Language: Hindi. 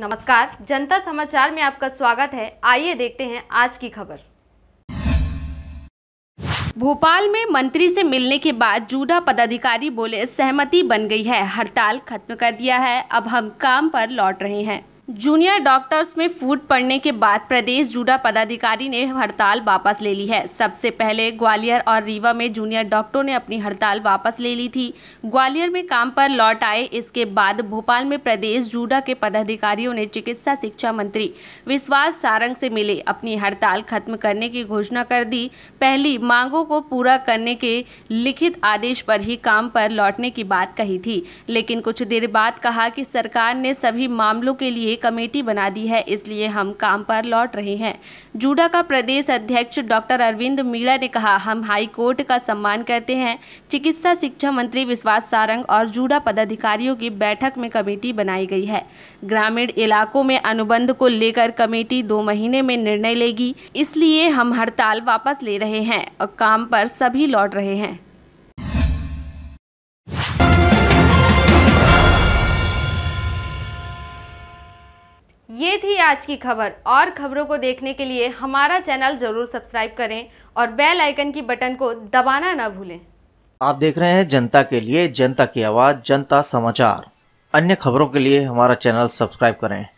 नमस्कार जनता समाचार में आपका स्वागत है आइए देखते हैं आज की खबर भोपाल में मंत्री से मिलने के बाद जूडा पदाधिकारी बोले सहमति बन गई है हड़ताल खत्म कर दिया है अब हम काम पर लौट रहे हैं जूनियर डॉक्टर्स में फूट पड़ने के बाद प्रदेश जुड़ा पदाधिकारी ने हड़ताल वापस ले ली है सबसे पहले ग्वालियर और रीवा में जूनियर डॉक्टरों ने अपनी हड़ताल वापस ले ली थी ग्वालियर में काम पर लौट आए इसके बाद भोपाल में प्रदेश जुड़ा के पदाधिकारियों ने चिकित्सा शिक्षा मंत्री विश्वास सारंग से मिले अपनी हड़ताल खत्म करने की घोषणा कर दी पहली मांगों को पूरा करने के लिखित आदेश पर ही काम पर लौटने की बात कही थी लेकिन कुछ देर बाद कहा कि सरकार ने सभी मामलों के लिए कमेटी बना दी है इसलिए हम काम पर लौट रहे हैं जूडा का प्रदेश अध्यक्ष डॉक्टर अरविंद मीणा ने कहा हम हाई कोर्ट का सम्मान करते हैं चिकित्सा शिक्षा मंत्री विश्वास सारंग और जूडा पदाधिकारियों की बैठक में कमेटी बनाई गई है ग्रामीण इलाकों में अनुबंध को लेकर कमेटी दो महीने में निर्णय लेगी इसलिए हम हड़ताल वापस ले रहे हैं और काम पर सभी लौट रहे हैं ये थी आज की खबर और खबरों को देखने के लिए हमारा चैनल जरूर सब्सक्राइब करें और बेल आइकन की बटन को दबाना ना भूलें आप देख रहे हैं जनता के लिए जनता की आवाज़ जनता समाचार अन्य खबरों के लिए हमारा चैनल सब्सक्राइब करें